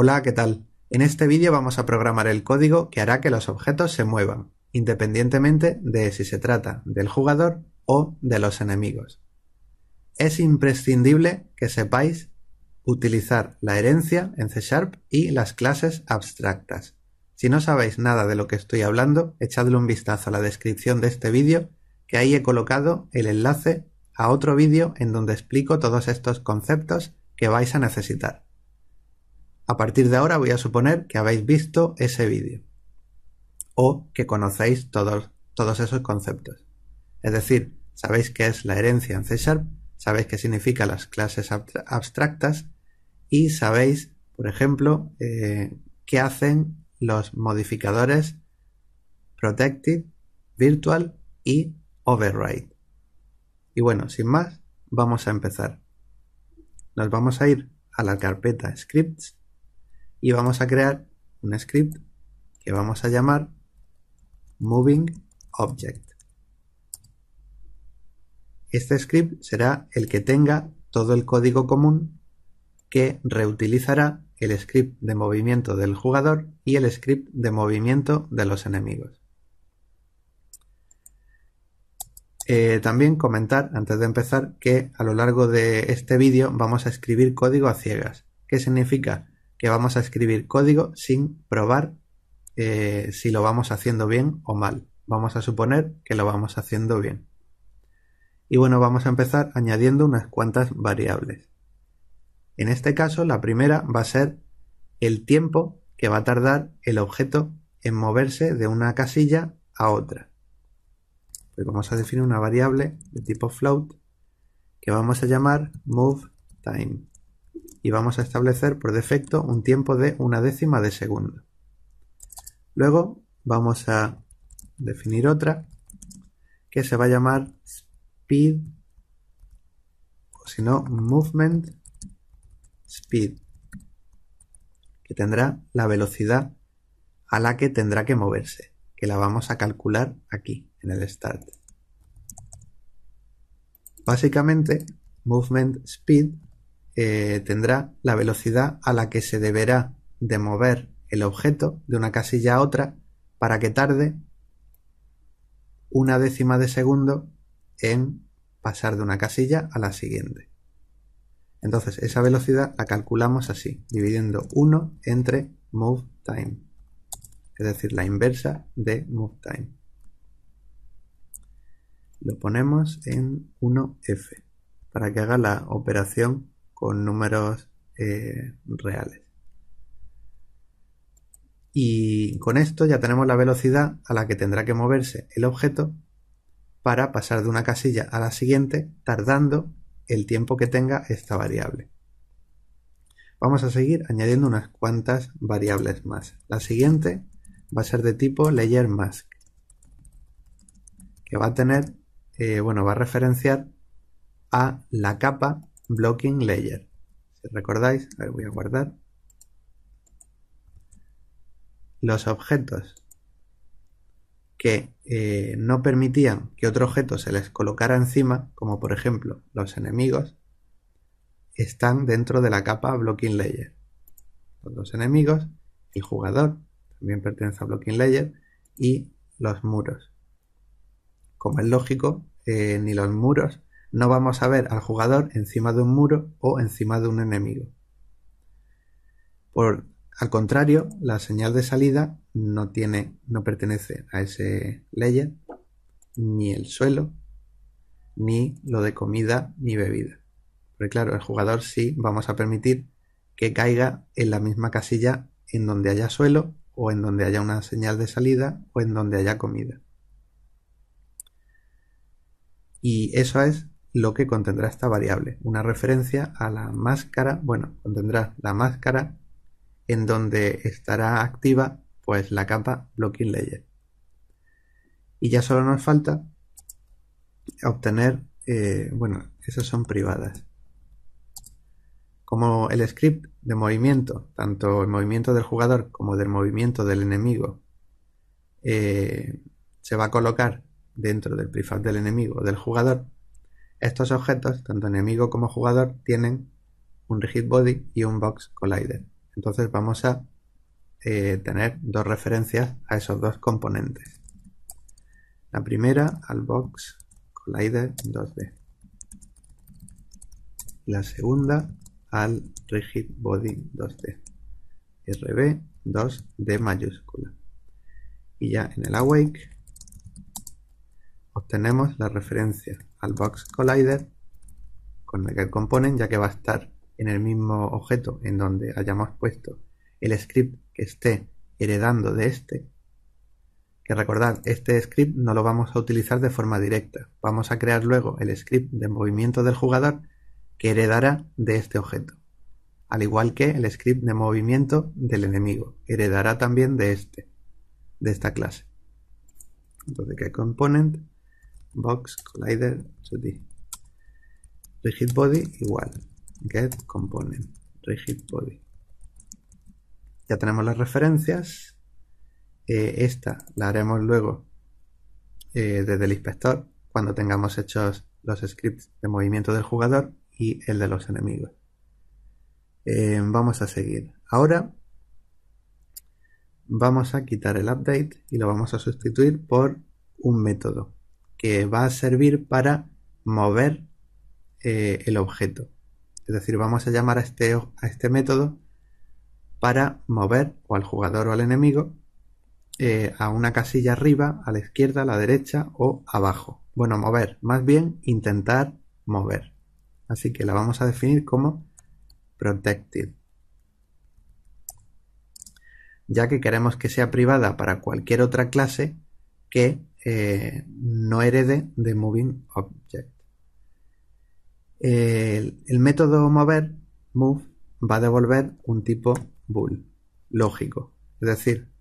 Hola, ¿qué tal? En este vídeo vamos a programar el código que hará que los objetos se muevan, independientemente de si se trata del jugador o de los enemigos. Es imprescindible que sepáis utilizar la herencia en C Sharp y las clases abstractas. Si no sabéis nada de lo que estoy hablando, echadle un vistazo a la descripción de este vídeo, que ahí he colocado el enlace a otro vídeo en donde explico todos estos conceptos que vais a necesitar. A partir de ahora voy a suponer que habéis visto ese vídeo o que conocéis todos, todos esos conceptos. Es decir, sabéis qué es la herencia en C Sharp, sabéis qué significa las clases abstractas y sabéis, por ejemplo, eh, qué hacen los modificadores protected, virtual y override. Y bueno, sin más, vamos a empezar. Nos vamos a ir a la carpeta scripts y vamos a crear un script que vamos a llamar moving object. Este script será el que tenga todo el código común que reutilizará el script de movimiento del jugador y el script de movimiento de los enemigos. Eh, también comentar antes de empezar que a lo largo de este vídeo vamos a escribir código a ciegas. ¿Qué significa? que vamos a escribir código sin probar eh, si lo vamos haciendo bien o mal. Vamos a suponer que lo vamos haciendo bien. Y bueno, vamos a empezar añadiendo unas cuantas variables. En este caso, la primera va a ser el tiempo que va a tardar el objeto en moverse de una casilla a otra. Pues vamos a definir una variable de tipo float que vamos a llamar moveTime y vamos a establecer por defecto un tiempo de una décima de segundo. Luego vamos a definir otra que se va a llamar speed o si no movement speed que tendrá la velocidad a la que tendrá que moverse que la vamos a calcular aquí en el start básicamente movement speed eh, tendrá la velocidad a la que se deberá de mover el objeto de una casilla a otra para que tarde una décima de segundo en pasar de una casilla a la siguiente. Entonces, esa velocidad la calculamos así, dividiendo 1 entre move time, es decir, la inversa de move time. Lo ponemos en 1F para que haga la operación con números eh, reales. Y con esto ya tenemos la velocidad a la que tendrá que moverse el objeto para pasar de una casilla a la siguiente, tardando el tiempo que tenga esta variable. Vamos a seguir añadiendo unas cuantas variables más. La siguiente va a ser de tipo layer mask, que va a tener, eh, bueno, va a referenciar a la capa Blocking Layer. Si recordáis, ...ahí voy a guardar. Los objetos que eh, no permitían que otro objeto se les colocara encima, como por ejemplo los enemigos, están dentro de la capa Blocking Layer. Los enemigos, el jugador, también pertenece a Blocking Layer, y los muros. Como es lógico, eh, ni los muros no vamos a ver al jugador encima de un muro o encima de un enemigo. Por, al contrario, la señal de salida no, tiene, no pertenece a ese layer, ni el suelo, ni lo de comida ni bebida. Porque claro, el jugador sí vamos a permitir que caiga en la misma casilla en donde haya suelo o en donde haya una señal de salida o en donde haya comida. Y eso es lo que contendrá esta variable, una referencia a la máscara, bueno, contendrá la máscara en donde estará activa pues la capa Blocking Layer. Y ya solo nos falta obtener, eh, bueno, esas son privadas. Como el script de movimiento, tanto el movimiento del jugador como del movimiento del enemigo, eh, se va a colocar dentro del prefab del enemigo del jugador, estos objetos, tanto enemigo como jugador, tienen un rigid body y un box collider. Entonces vamos a eh, tener dos referencias a esos dos componentes. La primera al box collider 2D. La segunda al rigid body 2D. RB 2D mayúscula. Y ya en el awake obtenemos la referencia al Box Collider con el component, ya que va a estar en el mismo objeto en donde hayamos puesto el script que esté heredando de este. Que recordad, este script no lo vamos a utilizar de forma directa. Vamos a crear luego el script de movimiento del jugador que heredará de este objeto. Al igual que el script de movimiento del enemigo. Heredará también de este, de esta clase. Entonces, component box collider the rigid body igual get component rigid body ya tenemos las referencias eh, esta la haremos luego eh, desde el inspector cuando tengamos hechos los scripts de movimiento del jugador y el de los enemigos eh, vamos a seguir ahora vamos a quitar el update y lo vamos a sustituir por un método que va a servir para mover eh, el objeto. Es decir, vamos a llamar este, a este, método para mover o al jugador o al enemigo eh, a una casilla arriba, a la izquierda, a la derecha o abajo. Bueno, mover, más bien intentar mover. Así que la vamos a definir como protected. Ya que queremos que sea privada para cualquier otra clase que eh, no herede de moving object. El, método mover, move, va a devolver un tipo bool, lógico. Es decir,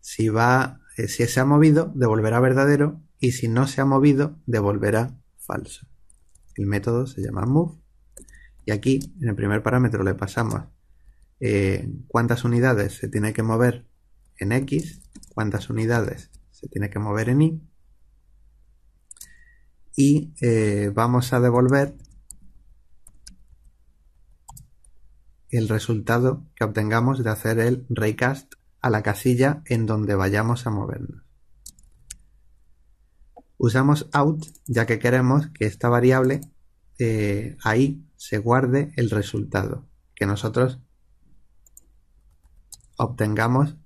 si, va, eh, si se ha movido, devolverá verdadero y si no se ha movido, devolverá falso. El método se llama move. Y aquí, en el primer parámetro, le pasamos eh, cuántas unidades se tiene que mover en X, cuántas unidades tiene que mover en i. Y eh, vamos a devolver el resultado que obtengamos de hacer el recast a la casilla en donde vayamos a movernos. Usamos out ya que queremos que esta variable eh, ahí se guarde el resultado que nosotros obtengamos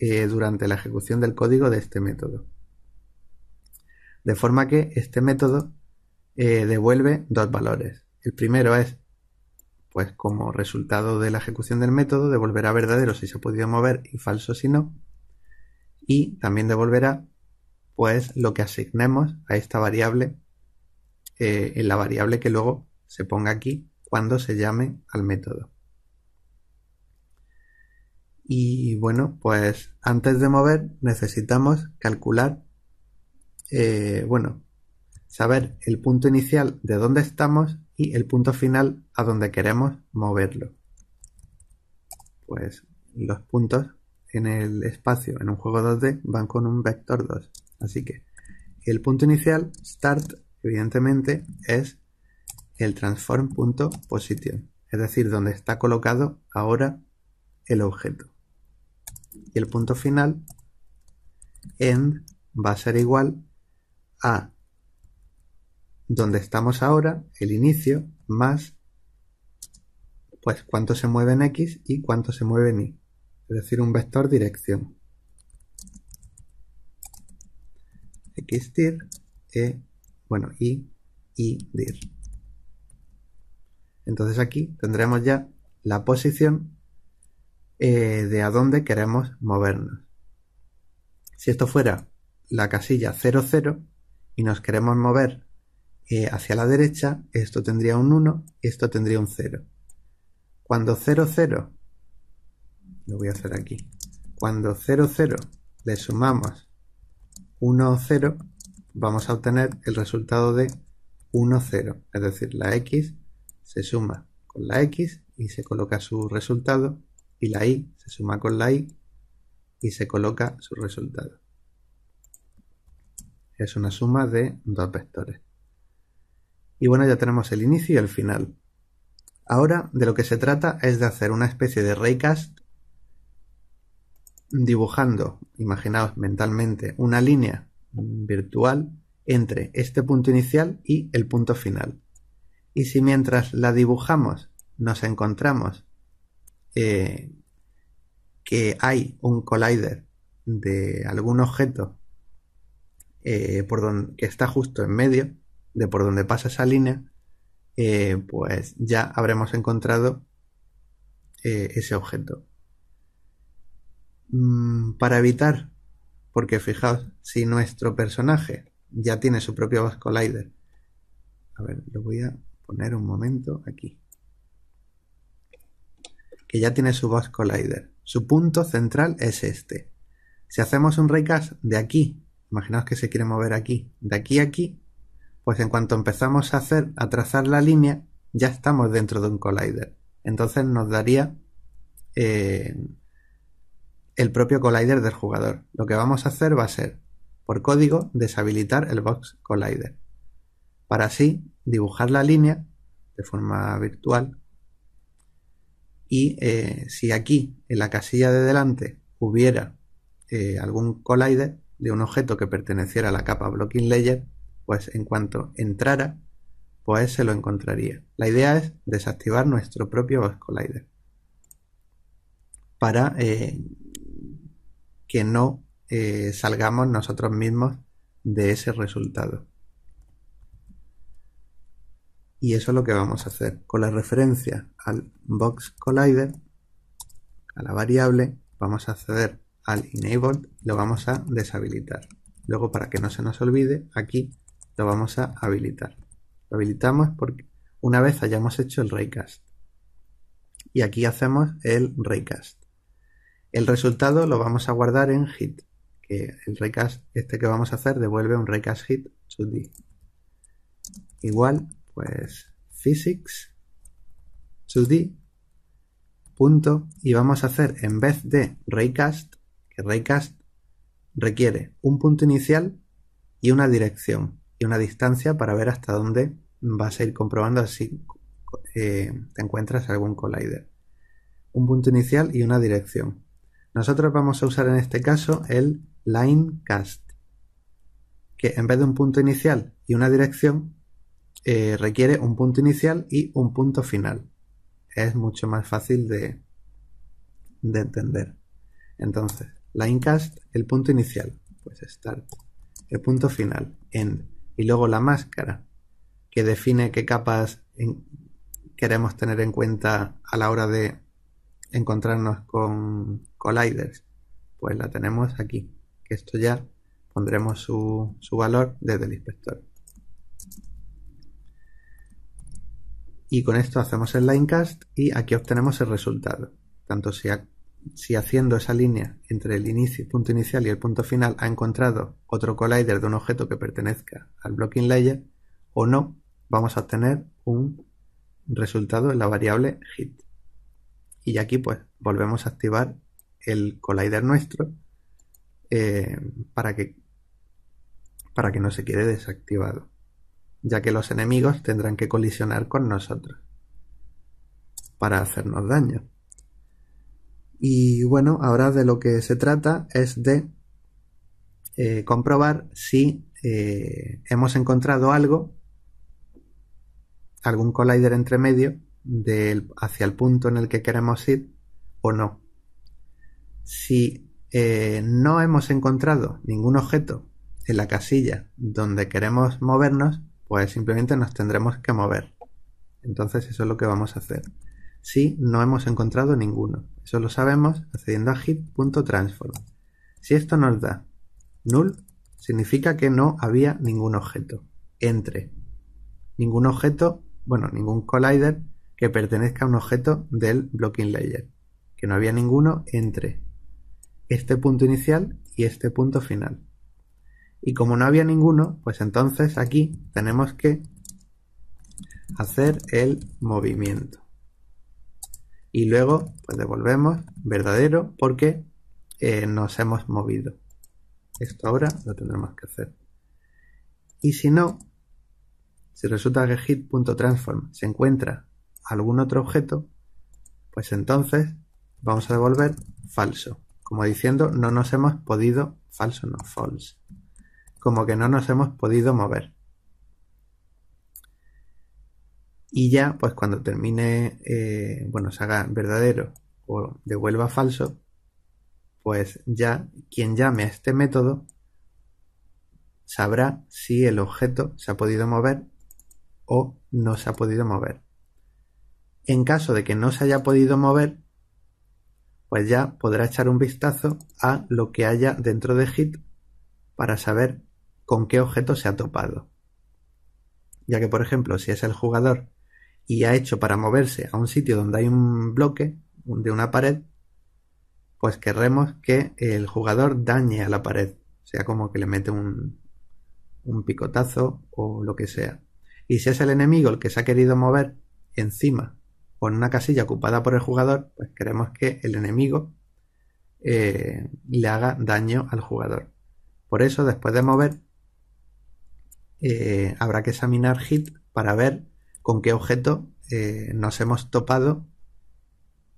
eh, durante la ejecución del código de este método. De forma que este método eh, devuelve dos valores. El primero es, pues como resultado de la ejecución del método, devolverá verdadero si se ha podido mover y falso si no. Y también devolverá, pues, lo que asignemos a esta variable, eh, en la variable que luego se ponga aquí cuando se llame al método. Y bueno, pues antes de mover necesitamos calcular, eh, bueno, saber el punto inicial de dónde estamos y el punto final a donde queremos moverlo. Pues los puntos en el espacio en un juego 2D van con un vector 2. Así que el punto inicial, start, evidentemente es el transform.position, es decir, donde está colocado ahora el objeto y el punto final end va a ser igual a donde estamos ahora, el inicio, más pues cuánto se mueve en X y cuánto se mueve en Y, es decir, un vector dirección. dir e, bueno, y, y dir. Entonces aquí tendremos ya la posición eh, de a dónde queremos movernos. Si esto fuera la casilla 00 y nos queremos mover eh, hacia la derecha, esto tendría un 1 y esto tendría un 0. Cuando 00, lo voy a hacer aquí, cuando 00 le sumamos 1 0, vamos a obtener el resultado de 1, 0. Es decir, la X se suma con la X y se coloca su resultado y la i se suma con la i y se coloca su resultado. Es una suma de dos vectores. Y bueno, ya tenemos el inicio y el final. Ahora de lo que se trata es de hacer una especie de raycast dibujando, imaginaos mentalmente, una línea virtual entre este punto inicial y el punto final. Y si mientras la dibujamos nos encontramos eh, que hay un collider de algún objeto eh, por donde, que está justo en medio de por donde pasa esa línea, eh, pues ya habremos encontrado ese objeto. Mm, para evitar, porque fijaos, si nuestro personaje ya tiene su propio collider, a ver, lo voy a poner un momento aquí que ya tiene su Box Collider. Su punto central es este. Si hacemos un raycast de aquí, imaginaos que se quiere mover aquí, de aquí a aquí, pues en cuanto empezamos a hacer, a trazar la línea, ya estamos dentro de un collider. Entonces nos daría eh, el propio collider del jugador. Lo que vamos a hacer va a ser, por código, deshabilitar el box collider. Para así dibujar la línea de forma virtual y eh, si aquí, en la casilla de delante, hubiera eh, algún collider de un objeto que perteneciera a la capa Blocking Layer, pues en cuanto entrara, pues se lo encontraría. La idea es desactivar nuestro propio collider para eh, que no salgamos nosotros mismos de ese resultado. Y eso es lo que vamos a hacer. Con la referencia al box collider, a la variable, vamos a acceder al enable lo vamos a deshabilitar. Luego, para que no se nos olvide, aquí lo vamos a habilitar. Lo habilitamos porque una vez hayamos hecho el raycast. Y aquí hacemos el raycast. El resultado lo vamos a guardar en hit, que el raycast este que vamos a hacer devuelve un raycast hit 2 Igual pues physics 2 punto y vamos a hacer en vez de raycast que raycast requiere un punto inicial y una dirección y una distancia para ver hasta dónde vas a ir comprobando si eh, te encuentras algún collider un punto inicial y una dirección nosotros vamos a usar en este caso el linecast que en vez de un punto inicial y una dirección eh, requiere un punto inicial y un punto final. Es mucho más fácil de, de entender. Entonces, la incast, el punto inicial, pues start, el punto final, end, y luego la máscara, que define qué capas queremos tener en cuenta a la hora de encontrarnos con colliders. Pues la tenemos aquí, que esto ya pondremos su valor desde el inspector. y con esto hacemos el linecast y aquí obtenemos el resultado. Tanto si, si haciendo esa línea entre el inicio, punto inicial y el punto final ha encontrado otro collider de un objeto que pertenezca al blocking layer o no, vamos a obtener un resultado en la variable hit. Y aquí pues volvemos a activar el collider nuestro eh, para, para que no se quede desactivado ya que los enemigos tendrán que colisionar con nosotros para hacernos daño. Y bueno, ahora de lo que se trata es de eh, comprobar si eh, hemos encontrado algo, algún collider entre medio hacia el punto en el que queremos ir o no. Si eh, no hemos encontrado ningún objeto en la casilla donde queremos movernos, pues simplemente nos tendremos que mover. Entonces eso es lo que vamos a hacer. Si no hemos encontrado ninguno, eso lo sabemos accediendo a hit.transform. Si esto nos da null, significa que no había ningún objeto entre ningún objeto, bueno, ningún collider que pertenezca a un objeto del blocking layer, que no había ninguno entre este punto inicial y este punto final. Y como no había ninguno, pues entonces aquí tenemos que hacer el movimiento. Y luego pues devolvemos verdadero porque eh, nos hemos movido. Esto ahora lo tendremos que hacer. Y si no, si resulta que hit.transform se encuentra algún otro objeto, pues entonces vamos a devolver falso, como diciendo no nos hemos podido, falso no, false como que no nos hemos podido mover. Y ya, pues cuando termine, eh, bueno, se haga verdadero o devuelva falso, pues ya quien llame a este método sabrá si el objeto se ha podido mover o no se ha podido mover. En caso de que no se haya podido mover, pues ya podrá echar un vistazo a lo que haya dentro de hit. para saber con qué objeto se ha topado. Ya que, por ejemplo, si es el jugador y ha hecho para moverse a un sitio donde hay un bloque de una pared, pues querremos que el jugador dañe a la pared, sea como que le mete un, un picotazo o lo que sea. Y si es el enemigo el que se ha querido mover encima o en una casilla ocupada por el jugador, pues queremos que el enemigo eh, le haga daño al jugador. Por eso, después de mover, eh, habrá que examinar Hit para ver con qué objeto eh, nos hemos topado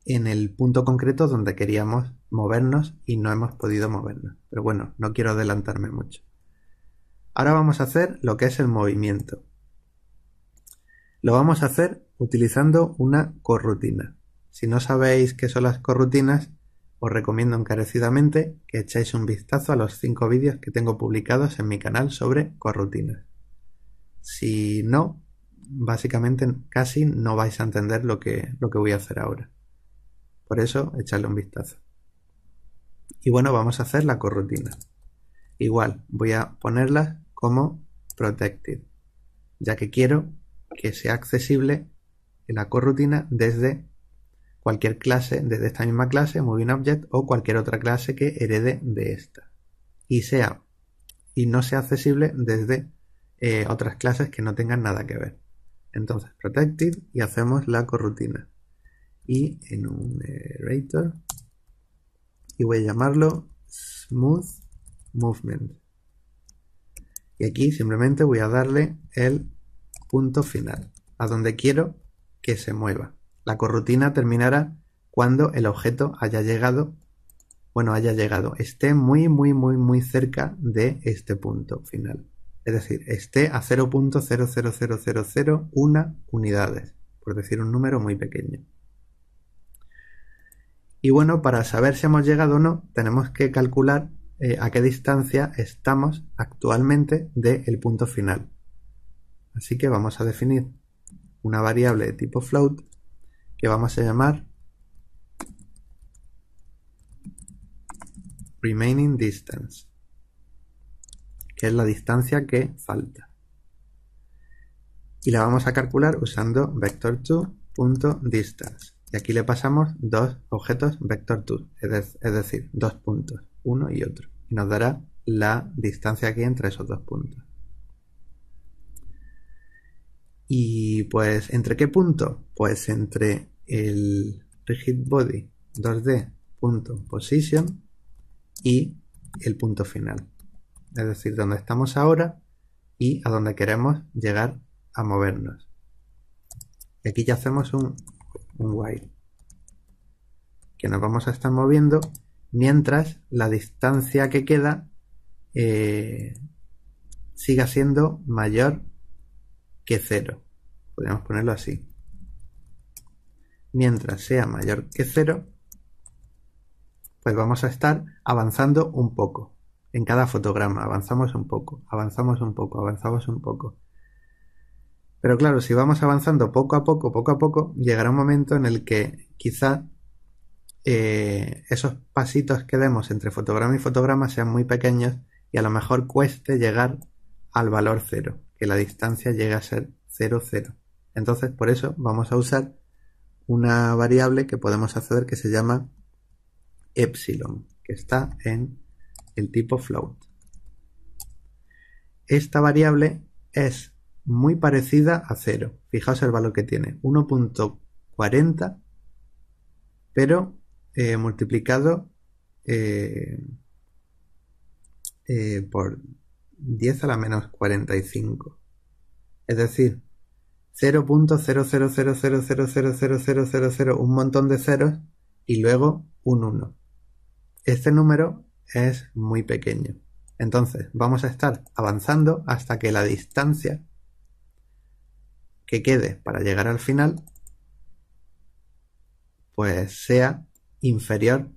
en el punto concreto donde queríamos movernos y no hemos podido movernos. Pero bueno, no quiero adelantarme mucho. Ahora vamos a hacer lo que es el movimiento. Lo vamos a hacer utilizando una corrutina. Si no sabéis qué son las corrutinas, os recomiendo encarecidamente que echéis un vistazo a los cinco vídeos que tengo publicados en mi canal sobre corrutinas. Si no, básicamente casi no vais a entender lo que, lo que voy a hacer ahora. Por eso, echadle un vistazo. Y bueno, vamos a hacer la corrutina. Igual, voy a ponerla como protected, ya que quiero que sea accesible la corrutina desde cualquier clase, desde esta misma clase, movingObject, o cualquier otra clase que herede de esta. Y sea y no sea accesible desde eh, otras clases que no tengan nada que ver. Entonces, protected y hacemos la corrutina. Y en un enumerator. Y voy a llamarlo smooth movement. Y aquí simplemente voy a darle el punto final, a donde quiero que se mueva. La corrutina terminará cuando el objeto haya llegado, bueno, haya llegado, esté muy, muy, muy, muy cerca de este punto final es decir, esté a 0.00001 unidades, por decir un número muy pequeño. Y bueno, para saber si hemos llegado o no, tenemos que calcular eh, a qué distancia estamos actualmente del punto final. Así que vamos a definir una variable de tipo float que vamos a llamar remaining distance que es la distancia que falta. Y la vamos a calcular usando vector2.distance. Y aquí le pasamos dos objetos vector2, es, decir, dos puntos, uno y otro. Y nos dará la distancia aquí entre esos dos puntos. Y pues, ¿entre qué punto? Pues entre el rigid body 2D.position y el punto final es decir, donde estamos ahora y a donde queremos llegar a movernos. Y aquí ya hacemos un, while, que nos vamos a estar moviendo mientras la distancia que queda eh, siga siendo mayor que cero. Podríamos ponerlo así. Mientras sea mayor que cero, pues vamos a estar avanzando un poco en cada fotograma. Avanzamos un poco, avanzamos un poco, avanzamos un poco. Pero claro, si vamos avanzando poco a poco, poco a poco, llegará un momento en el que quizá eh, esos pasitos que demos entre fotograma y fotograma sean muy pequeños y a lo mejor cueste llegar al valor cero, que la distancia llegue a ser 0, cero Entonces, por eso vamos a usar una variable que podemos acceder que se llama epsilon, que está en el tipo float. Esta variable es muy parecida a 0. Fijaos el valor que tiene, 1.40, pero multiplicado por 10 a la menos 45. Es decir, 0.0000000000 un montón de ceros y luego un 1. Este número es muy pequeño. Entonces, vamos a estar avanzando hasta que la distancia que quede para llegar al final, pues sea inferior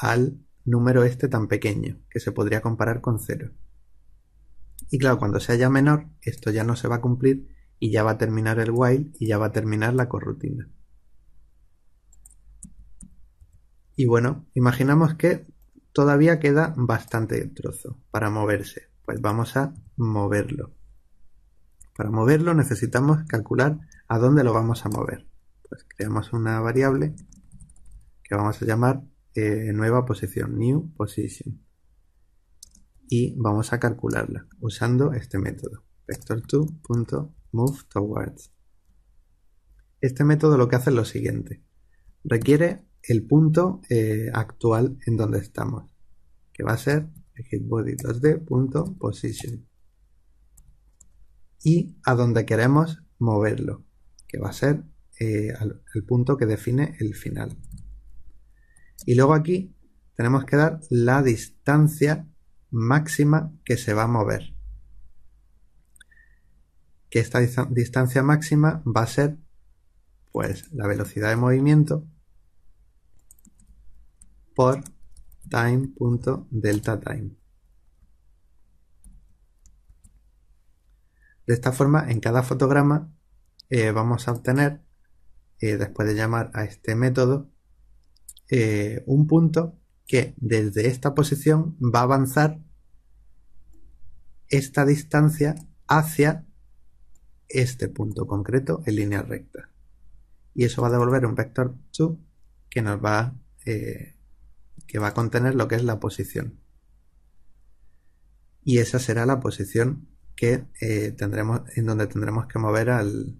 al número este tan pequeño, que se podría comparar con cero. Y claro, cuando sea ya menor, esto ya no se va a cumplir y ya va a terminar el while y ya va a terminar la corrutina. Y bueno, imaginamos que todavía queda bastante trozo para moverse. Pues vamos a moverlo. Para moverlo necesitamos calcular a dónde lo vamos a mover. Pues creamos una variable que vamos a llamar eh, nueva posición, new position. Y vamos a calcularla usando este método, vector 2movetowards Este método lo que hace es lo siguiente. Requiere el punto eh, actual en donde estamos, que va a ser hitbody2d.position. Y a donde queremos moverlo, que va a ser eh, el punto que define el final. Y luego aquí tenemos que dar la distancia máxima que se va a mover. Que esta distancia máxima va a ser pues la velocidad de movimiento por time.deltaTime. De esta forma, en cada fotograma eh, vamos a obtener, eh, después de llamar a este método, eh, un punto que desde esta posición va a avanzar esta distancia hacia este punto concreto en línea recta. Y eso va a devolver un vector 2 que nos va a que va a contener lo que es la posición. Y esa será la posición que eh, tendremos, en donde tendremos que mover al,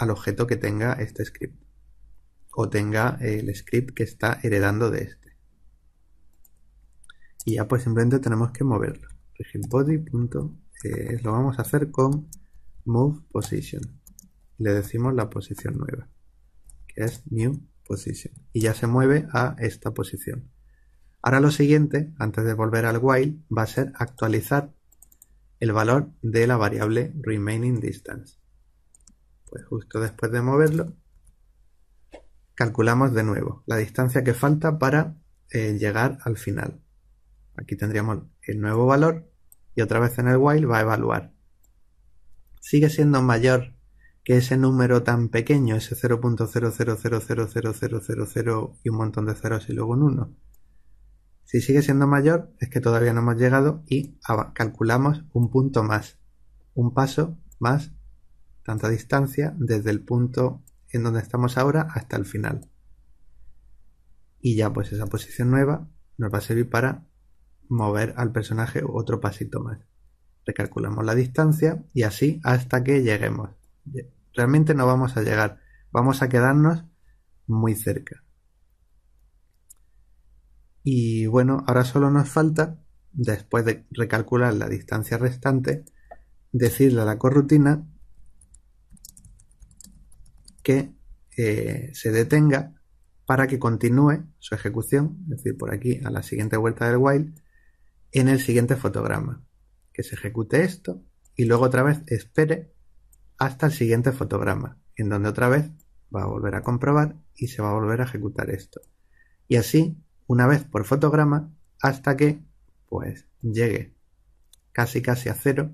objeto que tenga este script o tenga eh, el script que está heredando de este. Y ya pues simplemente tenemos que moverlo. Rigidbody. Eh, lo vamos a hacer con move position. Le decimos la posición nueva, que es new position. Y ya se mueve a esta posición. Ahora lo siguiente, antes de volver al while, va a ser actualizar el valor de la variable remaining distance. Pues justo después de moverlo, calculamos de nuevo la distancia que falta para eh, llegar al final. Aquí tendríamos el nuevo valor y otra vez en el while va a evaluar. Sigue siendo mayor que ese número tan pequeño, ese 0.00000000 y un montón de ceros y luego un 1 si sigue siendo mayor, es que todavía no hemos llegado y calculamos un punto más. Un paso más tanta distancia desde el punto en donde estamos ahora hasta el final. Y ya pues esa posición nueva nos va a servir para mover al personaje otro pasito más. Recalculamos la distancia y así hasta que lleguemos. Realmente no vamos a llegar, vamos a quedarnos muy cerca. Y bueno, ahora solo nos falta, después de recalcular la distancia restante, decirle a la corrutina que eh, se detenga para que continúe su ejecución, es decir, por aquí a la siguiente vuelta del while, en el siguiente fotograma. Que se ejecute esto y luego otra vez espere hasta el siguiente fotograma, en donde otra vez va a volver a comprobar y se va a volver a ejecutar esto. Y así una vez por fotograma hasta que, pues, llegue casi casi a cero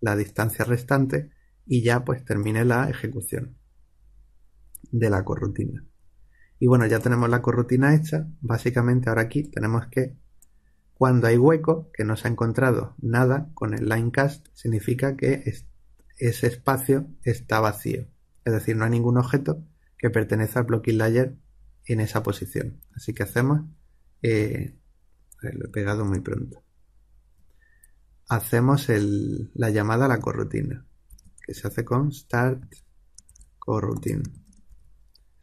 la distancia restante y ya pues termine la ejecución de la corrutina. Y bueno, ya tenemos la corrutina hecha. Básicamente ahora aquí tenemos que cuando hay hueco que no se ha encontrado nada con el linecast, significa que ese espacio está vacío. Es decir, no hay ningún objeto que pertenece al blocking layer en esa posición. Así que hacemos, eh, lo he pegado muy pronto. Hacemos la llamada a la corrutina, que se hace con start coroutine.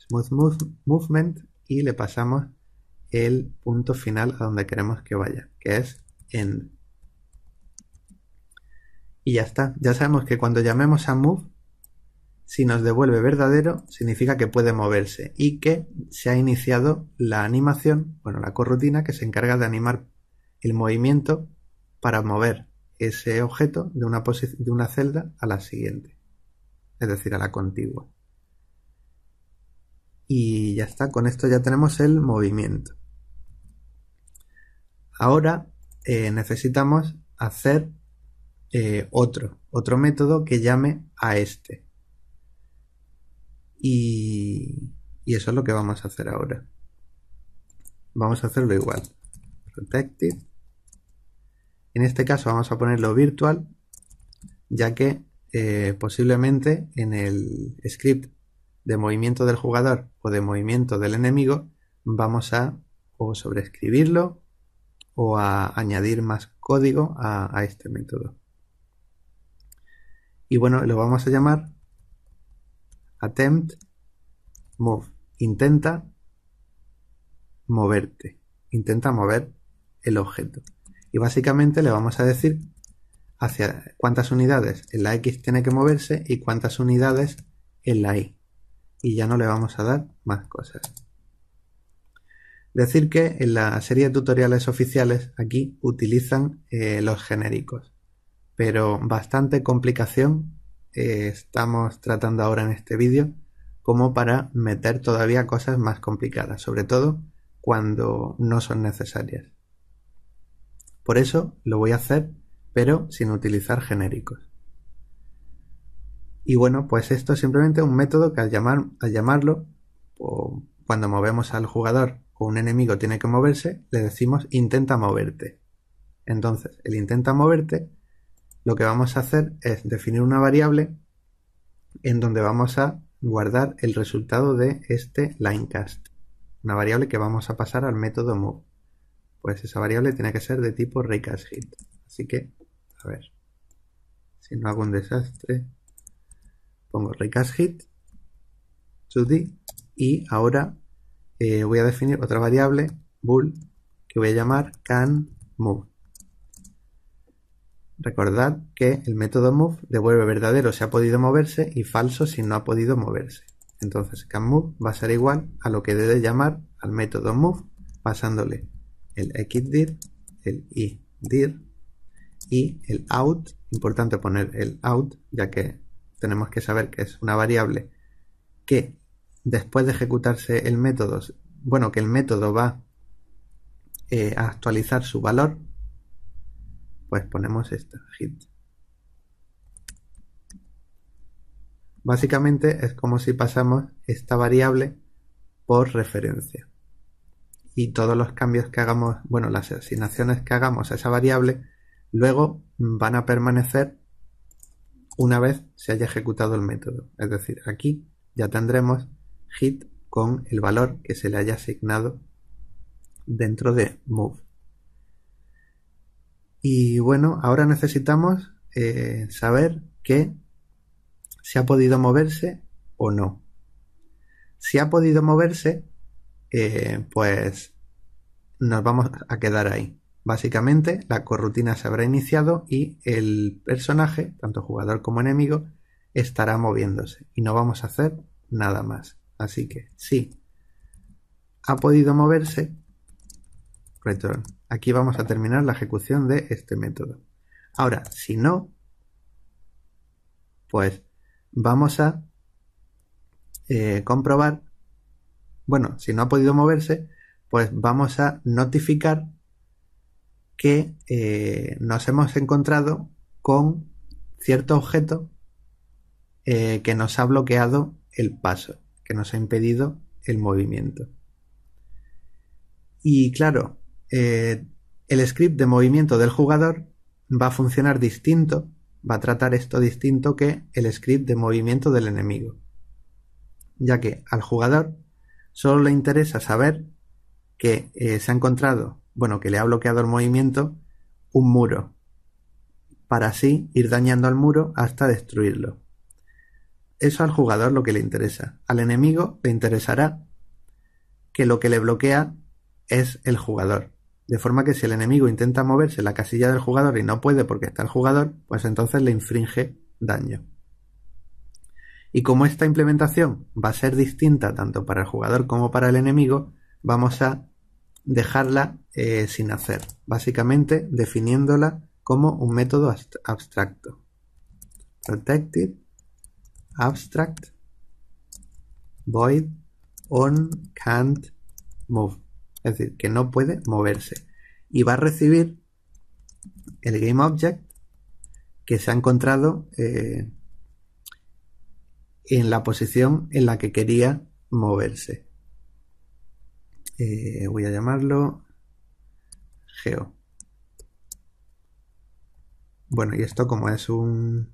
Smooth move, movement y le pasamos el punto final a donde queremos que vaya, que es en Y ya está. Ya sabemos que cuando llamemos a move si nos devuelve verdadero, significa que puede moverse y que se ha iniciado la animación, bueno, la corrutina que se encarga de animar el movimiento para mover ese objeto de una, celda a la siguiente, es decir, a la contigua. Y ya está, con esto ya tenemos el movimiento. Ahora eh, necesitamos hacer eh, otro, otro método que llame a este. Y, eso es lo que vamos a hacer ahora. Vamos a hacerlo igual. Protected. En este caso vamos a ponerlo virtual, ya que eh, posiblemente en el script de movimiento del jugador o de movimiento del enemigo vamos a o sobreescribirlo o a añadir más código a este método. Y bueno, lo vamos a llamar Attempt, move. Intenta moverte. Intenta mover el objeto. Y básicamente le vamos a decir hacia cuántas unidades en la X tiene que moverse y cuántas unidades en la Y. Y ya no le vamos a dar más cosas. Decir que en la serie de tutoriales oficiales aquí utilizan eh, los genéricos, pero bastante complicación eh, estamos tratando ahora en este vídeo como para meter todavía cosas más complicadas, sobre todo cuando no son necesarias. Por eso lo voy a hacer, pero sin utilizar genéricos. Y bueno, pues esto es simplemente un método que al, llamar, al llamarlo, cuando movemos al jugador o un enemigo tiene que moverse, le decimos intenta moverte. Entonces, el intenta moverte lo que vamos a hacer es definir una variable en donde vamos a guardar el resultado de este linecast, una variable que vamos a pasar al método move. Pues esa variable tiene que ser de tipo recast hit. Así que, a ver, si no hago un desastre, pongo recast hit, 2D, y ahora eh, voy a definir otra variable, bool, que voy a llamar can move. Recordad que el método move devuelve verdadero si ha podido moverse y falso si no ha podido moverse. Entonces canMove va a ser igual a lo que debe llamar al método move pasándole el xdir, el idir y el out. Importante poner el out ya que tenemos que saber que es una variable que después de ejecutarse el método, bueno, que el método va eh, a actualizar su valor pues ponemos esta, hit. Básicamente es como si pasamos esta variable por referencia. Y todos los cambios que hagamos, bueno, las asignaciones que hagamos a esa variable, luego van a permanecer una vez se haya ejecutado el método. Es decir, aquí ya tendremos hit con el valor que se le haya asignado dentro de move. Y bueno, ahora necesitamos eh, saber que si ha podido moverse o no. Si ha podido moverse, eh, pues nos vamos a quedar ahí. Básicamente, la corrutina se habrá iniciado y el personaje, tanto jugador como enemigo, estará moviéndose y no vamos a hacer nada más. Así que si ha podido moverse, return. Aquí vamos a terminar la ejecución de este método. Ahora, si no, pues vamos a eh, comprobar, bueno, si no ha podido moverse, pues vamos a notificar que eh, nos hemos encontrado con cierto objeto eh, que nos ha bloqueado el paso, que nos ha impedido el movimiento. Y claro, eh, el script de movimiento del jugador va a funcionar distinto, va a tratar esto distinto que el script de movimiento del enemigo. Ya que al jugador solo le interesa saber que eh, se ha encontrado, bueno, que le ha bloqueado el movimiento un muro, para así ir dañando al muro hasta destruirlo. Eso al jugador lo que le interesa. Al enemigo le interesará que lo que le bloquea es el jugador. De forma que si el enemigo intenta moverse la casilla del jugador y no puede porque está el jugador, pues entonces le infringe daño. Y como esta implementación va a ser distinta tanto para el jugador como para el enemigo, vamos a dejarla eh, sin hacer, básicamente definiéndola como un método abstracto. Protected, abstract, void, on, can't, move es decir, que no puede moverse. Y va a recibir el GameObject que se ha encontrado eh, en la posición en la que quería moverse. Eh, voy a llamarlo geo. Bueno, y esto como es un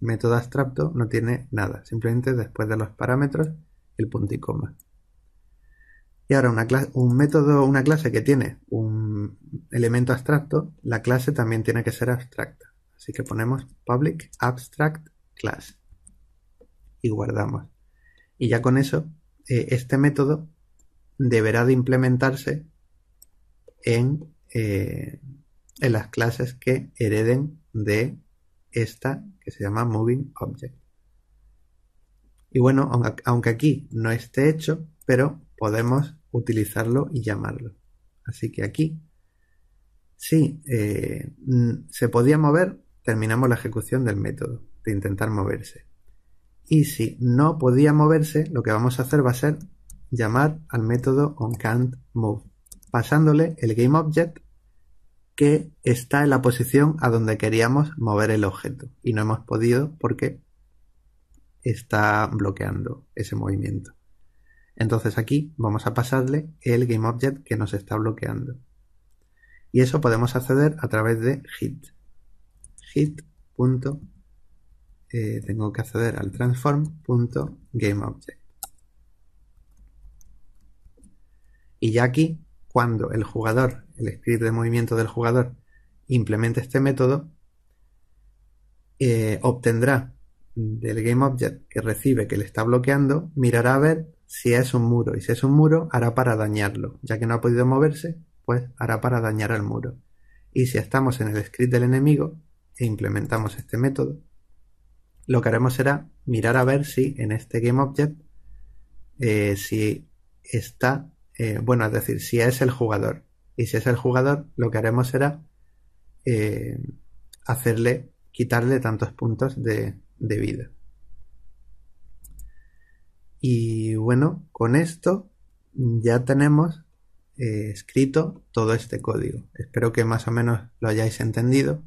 método abstracto, no tiene nada. Simplemente después de los parámetros, el punto y coma. Y ahora una un método, una clase que tiene un elemento abstracto, la clase también tiene que ser abstracta. Así que ponemos public abstract class y guardamos. Y ya con eso, eh, este método deberá de implementarse en, eh, en las clases que hereden de esta que se llama moving object. Y bueno, aunque aquí no esté hecho, pero podemos utilizarlo y llamarlo. Así que aquí, si eh, se podía mover, terminamos la ejecución del método de intentar moverse. Y si no podía moverse, lo que vamos a hacer va a ser llamar al método onCan'tMove, pasándole el GameObject que está en la posición a donde queríamos mover el objeto y no hemos podido porque está bloqueando ese movimiento. Entonces aquí vamos a pasarle el GameObject que nos está bloqueando. Y eso podemos acceder a través de hit. hit. Eh, tengo que acceder al transform.gameObject. Y ya aquí, cuando el jugador, el script de movimiento del jugador, implemente este método, eh, obtendrá del GameObject que recibe que le está bloqueando, mirará a ver si es un muro, y si es un muro, hará para dañarlo. Ya que no ha podido moverse, pues hará para dañar al muro. Y si estamos en el script del enemigo e implementamos este método, lo que haremos será mirar a ver si en este GameObject, eh, si está, eh, bueno, es decir, si es el jugador. Y si es el jugador, lo que haremos será eh, hacerle, quitarle tantos puntos de vida. Y bueno, con esto ya tenemos eh, escrito todo este código. Espero que más o menos lo hayáis entendido.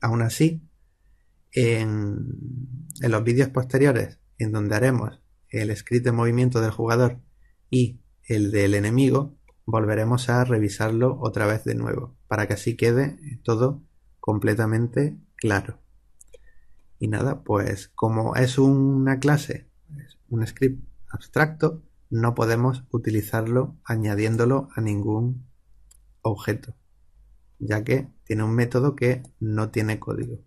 Aún así, en, en los vídeos posteriores, en donde haremos el escrito de movimiento del jugador y el del enemigo, volveremos a revisarlo otra vez de nuevo, para que así quede todo completamente claro. Y nada, pues como es una clase un script abstracto, no podemos utilizarlo añadiéndolo a ningún objeto, ya que tiene un método que no tiene código.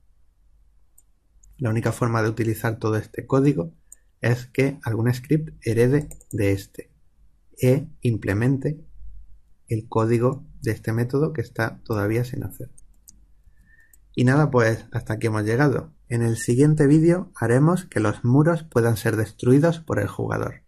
La única forma de utilizar todo este código es que algún script herede de este e implemente el código de este método que está todavía sin hacer. Y nada, pues hasta aquí hemos llegado. En el siguiente vídeo haremos que los muros puedan ser destruidos por el jugador.